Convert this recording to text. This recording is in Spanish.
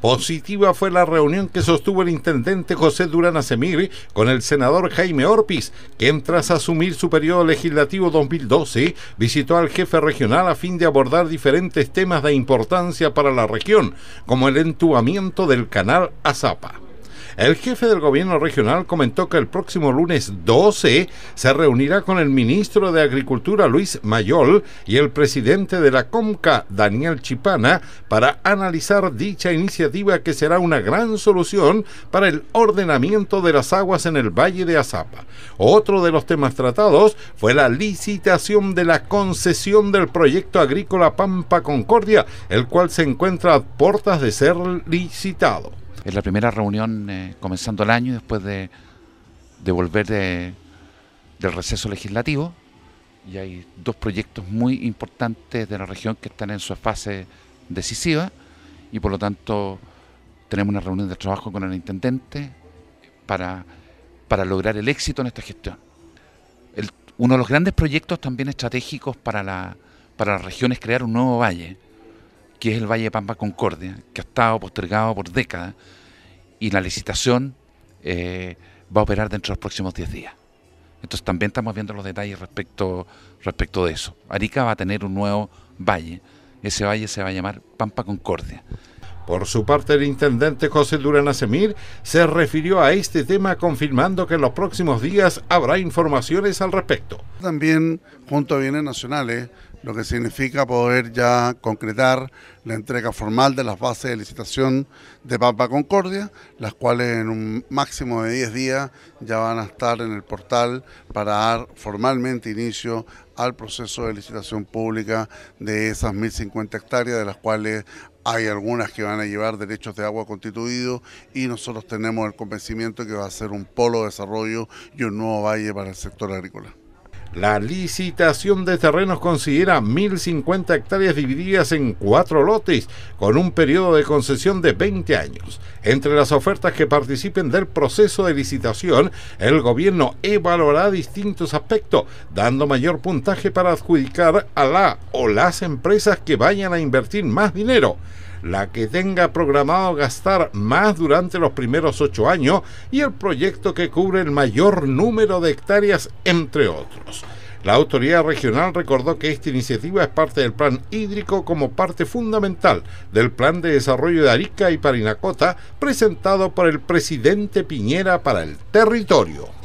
Positiva fue la reunión que sostuvo el intendente José Durán Acemir con el senador Jaime Orpiz, quien tras asumir su periodo legislativo 2012 visitó al jefe regional a fin de abordar diferentes temas de importancia para la región, como el entubamiento del canal Azapa. El jefe del gobierno regional comentó que el próximo lunes 12 se reunirá con el ministro de Agricultura Luis Mayol y el presidente de la COMCA Daniel Chipana para analizar dicha iniciativa que será una gran solución para el ordenamiento de las aguas en el Valle de Azapa. Otro de los temas tratados fue la licitación de la concesión del proyecto agrícola Pampa Concordia, el cual se encuentra a puertas de ser licitado. Es la primera reunión eh, comenzando el año después de, volver del receso legislativo y hay dos proyectos muy importantes de la región que están en su fase decisiva y por lo tanto tenemos una reunión de trabajo con el intendente para, lograr el éxito en esta gestión. uno de los grandes proyectos también estratégicos para la, para la región es crear un nuevo valle que es el Valle Pampa Concordia, que ha estado postergado por décadas y la licitación eh, va a operar dentro de los próximos 10 días. Entonces también estamos viendo los detalles respecto, respecto de eso. Arica va a tener un nuevo valle. Ese valle se va a llamar Pampa Concordia. Por su parte, el intendente José Durán Asemir se refirió a este tema confirmando que en los próximos días habrá informaciones al respecto. También, junto a bienes nacionales, lo que significa poder ya concretar la entrega formal de las bases de licitación de Papa Concordia, las cuales en un máximo de 10 días ya van a estar en el portal para dar formalmente inicio al proceso de licitación pública de esas 1.050 hectáreas, de las cuales hay algunas que van a llevar derechos de agua constituidos y nosotros tenemos el convencimiento que va a ser un polo de desarrollo y un nuevo valle para el sector agrícola. La licitación de terrenos considera 1.050 hectáreas divididas en cuatro lotes, con un periodo de concesión de 20 años. Entre las ofertas que participen del proceso de licitación, el gobierno evaluará distintos aspectos, dando mayor puntaje para adjudicar a la o las empresas que vayan a invertir más dinero la que tenga programado gastar más durante los primeros ocho años y el proyecto que cubre el mayor número de hectáreas, entre otros. La autoridad regional recordó que esta iniciativa es parte del plan hídrico como parte fundamental del plan de desarrollo de Arica y Parinacota presentado por el presidente Piñera para el territorio.